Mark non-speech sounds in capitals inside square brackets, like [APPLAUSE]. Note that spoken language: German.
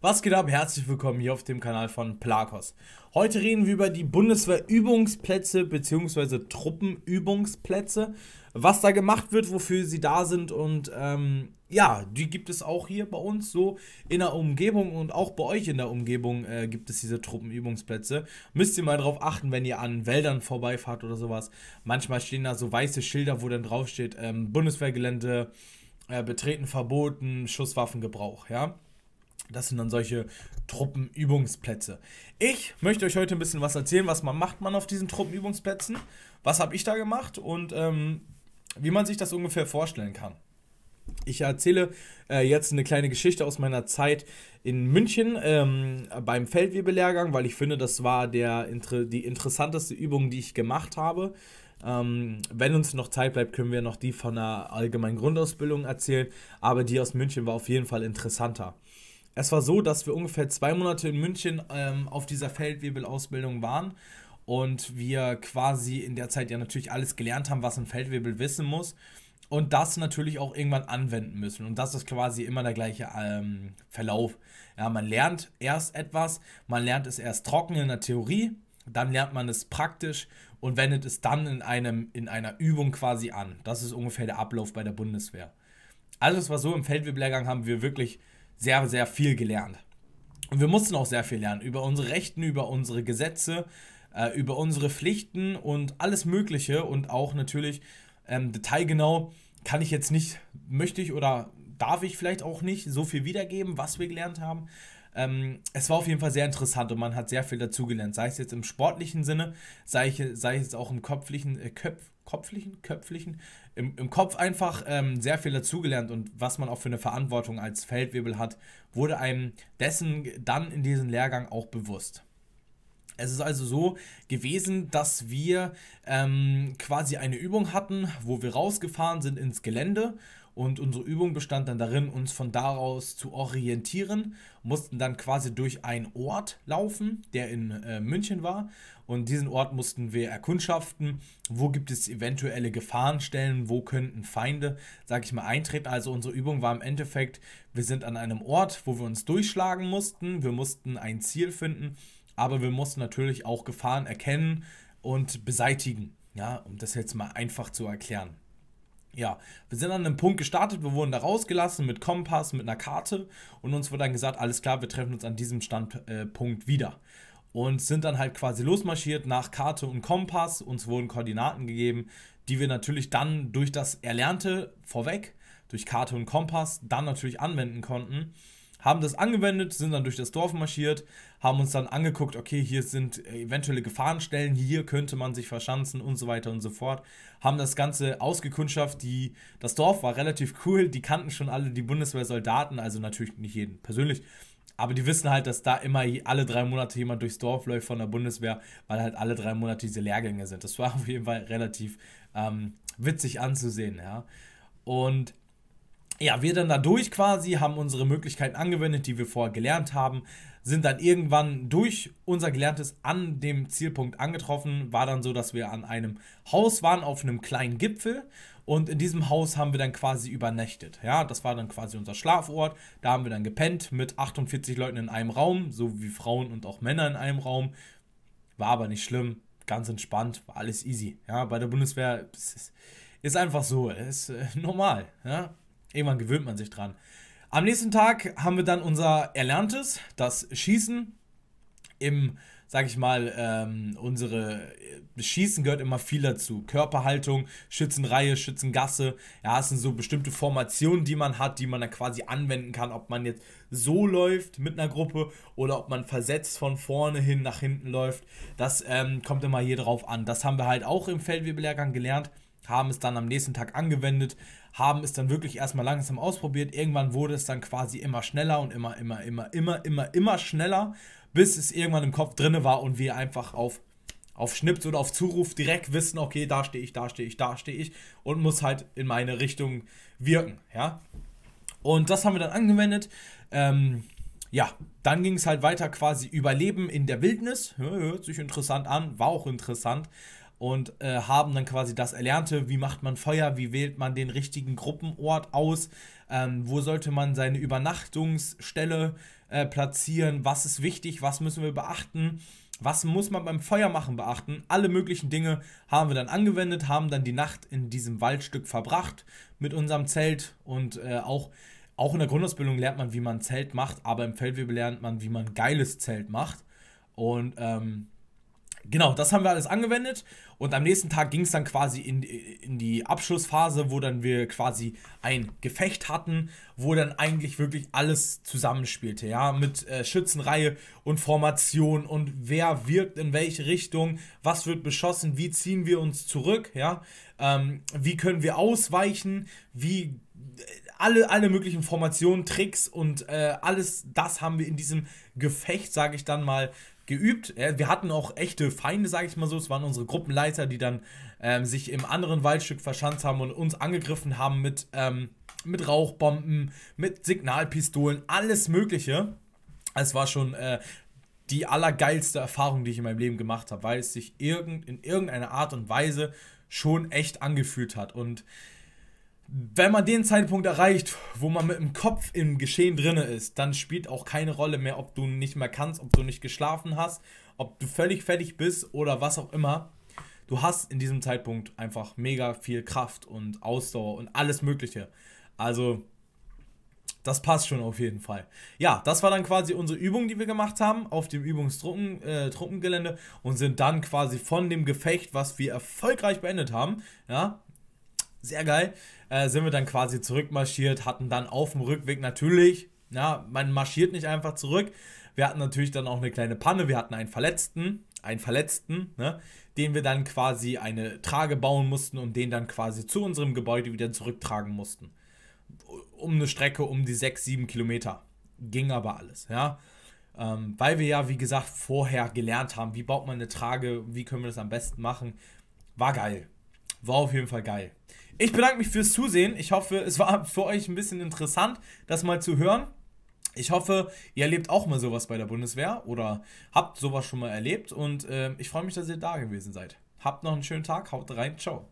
Was geht ab? Herzlich willkommen hier auf dem Kanal von Plakos. Heute reden wir über die Bundeswehrübungsplätze bzw. Truppenübungsplätze, was da gemacht wird, wofür sie da sind und ähm, ja, die gibt es auch hier bei uns so in der Umgebung und auch bei euch in der Umgebung äh, gibt es diese Truppenübungsplätze. Müsst ihr mal drauf achten, wenn ihr an Wäldern vorbeifahrt oder sowas. Manchmal stehen da so weiße Schilder, wo dann draufsteht ähm, Bundeswehrgelände äh, betreten verboten, Schusswaffengebrauch, ja. Das sind dann solche Truppenübungsplätze. Ich möchte euch heute ein bisschen was erzählen, was man macht man auf diesen Truppenübungsplätzen, was habe ich da gemacht und ähm, wie man sich das ungefähr vorstellen kann. Ich erzähle äh, jetzt eine kleine Geschichte aus meiner Zeit in München ähm, beim Feldwebelehrgang, weil ich finde, das war der, die interessanteste Übung, die ich gemacht habe. Ähm, wenn uns noch Zeit bleibt, können wir noch die von der allgemeinen Grundausbildung erzählen, aber die aus München war auf jeden Fall interessanter. Es war so, dass wir ungefähr zwei Monate in München ähm, auf dieser Feldwebelausbildung waren und wir quasi in der Zeit ja natürlich alles gelernt haben, was ein Feldwebel wissen muss und das natürlich auch irgendwann anwenden müssen. Und das ist quasi immer der gleiche ähm, Verlauf. Ja, man lernt erst etwas, man lernt es erst trocken in der Theorie, dann lernt man es praktisch und wendet es dann in, einem, in einer Übung quasi an. Das ist ungefähr der Ablauf bei der Bundeswehr. Also es war so, im Feldwebellehrgang haben wir wirklich sehr, sehr viel gelernt. Und wir mussten auch sehr viel lernen über unsere Rechten, über unsere Gesetze, äh, über unsere Pflichten und alles Mögliche und auch natürlich ähm, detailgenau kann ich jetzt nicht, möchte ich oder darf ich vielleicht auch nicht so viel wiedergeben, was wir gelernt haben. Ähm, es war auf jeden Fall sehr interessant und man hat sehr viel dazugelernt, sei es jetzt im sportlichen Sinne, sei, ich, sei es auch im kopflichen, äh, Köpf, kopflichen, köpflichen, im, im Kopf einfach ähm, sehr viel dazugelernt und was man auch für eine Verantwortung als Feldwebel hat, wurde einem dessen dann in diesem Lehrgang auch bewusst. Es ist also so gewesen, dass wir ähm, quasi eine Übung hatten, wo wir rausgefahren sind ins Gelände und unsere Übung bestand dann darin, uns von daraus zu orientieren, mussten dann quasi durch einen Ort laufen, der in äh, München war. Und diesen Ort mussten wir erkundschaften. Wo gibt es eventuelle Gefahrenstellen? Wo könnten Feinde, sag ich mal, eintreten? Also unsere Übung war im Endeffekt, wir sind an einem Ort, wo wir uns durchschlagen mussten. Wir mussten ein Ziel finden, aber wir mussten natürlich auch Gefahren erkennen und beseitigen. Ja, um das jetzt mal einfach zu erklären ja, wir sind an einem Punkt gestartet, wir wurden da rausgelassen mit Kompass, mit einer Karte und uns wurde dann gesagt, alles klar, wir treffen uns an diesem Standpunkt äh, wieder. Und sind dann halt quasi losmarschiert nach Karte und Kompass, uns wurden Koordinaten gegeben, die wir natürlich dann durch das Erlernte vorweg, durch Karte und Kompass, dann natürlich anwenden konnten haben das angewendet, sind dann durch das Dorf marschiert, haben uns dann angeguckt, okay, hier sind äh, eventuelle Gefahrenstellen, hier könnte man sich verschanzen und so weiter und so fort. Haben das Ganze ausgekundschaft, die, das Dorf war relativ cool, die kannten schon alle die Bundeswehrsoldaten, also natürlich nicht jeden persönlich, aber die wissen halt, dass da immer alle drei Monate jemand durchs Dorf läuft von der Bundeswehr, weil halt alle drei Monate diese Lehrgänge sind. Das war [LAUGHS] auf jeden Fall relativ ähm, witzig anzusehen, ja. Und ja, wir dann dadurch quasi, haben unsere Möglichkeiten angewendet, die wir vorher gelernt haben, sind dann irgendwann durch unser Gelerntes an dem Zielpunkt angetroffen. War dann so, dass wir an einem Haus waren, auf einem kleinen Gipfel. Und in diesem Haus haben wir dann quasi übernächtet. Ja, das war dann quasi unser Schlafort. Da haben wir dann gepennt mit 48 Leuten in einem Raum, so wie Frauen und auch Männer in einem Raum. War aber nicht schlimm, ganz entspannt, war alles easy. Ja, bei der Bundeswehr ist, ist einfach so, ist äh, normal. Ja, Irgendwann gewöhnt man sich dran. Am nächsten Tag haben wir dann unser Erlerntes, das Schießen. Im, sag ich mal, ähm, unsere äh, Schießen gehört immer viel dazu. Körperhaltung, Schützenreihe, Schützengasse. Ja, es sind so bestimmte Formationen, die man hat, die man dann quasi anwenden kann, ob man jetzt so läuft mit einer Gruppe oder ob man versetzt von vorne hin nach hinten läuft. Das ähm, kommt immer hier drauf an. Das haben wir halt auch im Feldwebelehrgang gelernt haben es dann am nächsten Tag angewendet, haben es dann wirklich erstmal langsam ausprobiert. Irgendwann wurde es dann quasi immer schneller und immer, immer, immer, immer, immer, immer schneller, bis es irgendwann im Kopf drinne war und wir einfach auf, auf Schnips oder auf Zuruf direkt wissen, okay, da stehe ich, da stehe ich, da stehe ich und muss halt in meine Richtung wirken, ja. Und das haben wir dann angewendet. Ähm, ja, dann ging es halt weiter quasi Überleben in der Wildnis. hört sich interessant an, war auch interessant und äh, haben dann quasi das Erlernte, wie macht man Feuer, wie wählt man den richtigen Gruppenort aus, ähm, wo sollte man seine Übernachtungsstelle äh, platzieren, was ist wichtig, was müssen wir beachten, was muss man beim Feuermachen beachten. Alle möglichen Dinge haben wir dann angewendet, haben dann die Nacht in diesem Waldstück verbracht mit unserem Zelt und äh, auch, auch in der Grundausbildung lernt man, wie man Zelt macht, aber im Feldwebel lernt man, wie man geiles Zelt macht. Und ähm, Genau, das haben wir alles angewendet und am nächsten Tag ging es dann quasi in, in die Abschlussphase, wo dann wir quasi ein Gefecht hatten, wo dann eigentlich wirklich alles zusammenspielte, ja, mit äh, Schützenreihe und Formation und wer wirkt in welche Richtung, was wird beschossen, wie ziehen wir uns zurück, ja, ähm, wie können wir ausweichen, wie äh, alle, alle möglichen Formationen, Tricks und äh, alles das haben wir in diesem Gefecht, sage ich dann mal, geübt. Äh, wir hatten auch echte Feinde, sage ich mal so. Es waren unsere Gruppenleiter, die dann ähm, sich im anderen Waldstück verschanzt haben und uns angegriffen haben mit, ähm, mit Rauchbomben, mit Signalpistolen, alles Mögliche. Es war schon äh, die allergeilste Erfahrung, die ich in meinem Leben gemacht habe, weil es sich irgend, in irgendeiner Art und Weise schon echt angefühlt hat. Und wenn man den Zeitpunkt erreicht, wo man mit dem Kopf im Geschehen drinne ist, dann spielt auch keine Rolle mehr, ob du nicht mehr kannst, ob du nicht geschlafen hast, ob du völlig fertig bist oder was auch immer. Du hast in diesem Zeitpunkt einfach mega viel Kraft und Ausdauer und alles Mögliche. Also, das passt schon auf jeden Fall. Ja, das war dann quasi unsere Übung, die wir gemacht haben auf dem Übungstruppengelände äh, und sind dann quasi von dem Gefecht, was wir erfolgreich beendet haben, ja, sehr geil. Äh, sind wir dann quasi zurückmarschiert, hatten dann auf dem Rückweg natürlich, ja, man marschiert nicht einfach zurück. Wir hatten natürlich dann auch eine kleine Panne, wir hatten einen Verletzten, einen Verletzten, ne, den wir dann quasi eine Trage bauen mussten und den dann quasi zu unserem Gebäude wieder zurücktragen mussten. Um eine Strecke um die 6, 7 Kilometer. Ging aber alles, ja. Ähm, weil wir ja, wie gesagt, vorher gelernt haben, wie baut man eine Trage, wie können wir das am besten machen. War geil. War auf jeden Fall geil. Ich bedanke mich fürs Zusehen. Ich hoffe, es war [LAUGHS] für euch ein bisschen interessant, das mal zu hören. Ich hoffe, ihr erlebt auch mal sowas bei der Bundeswehr oder habt sowas schon mal erlebt. Und äh, ich freue mich, dass ihr da gewesen seid. Habt noch einen schönen Tag. Haut rein. Ciao.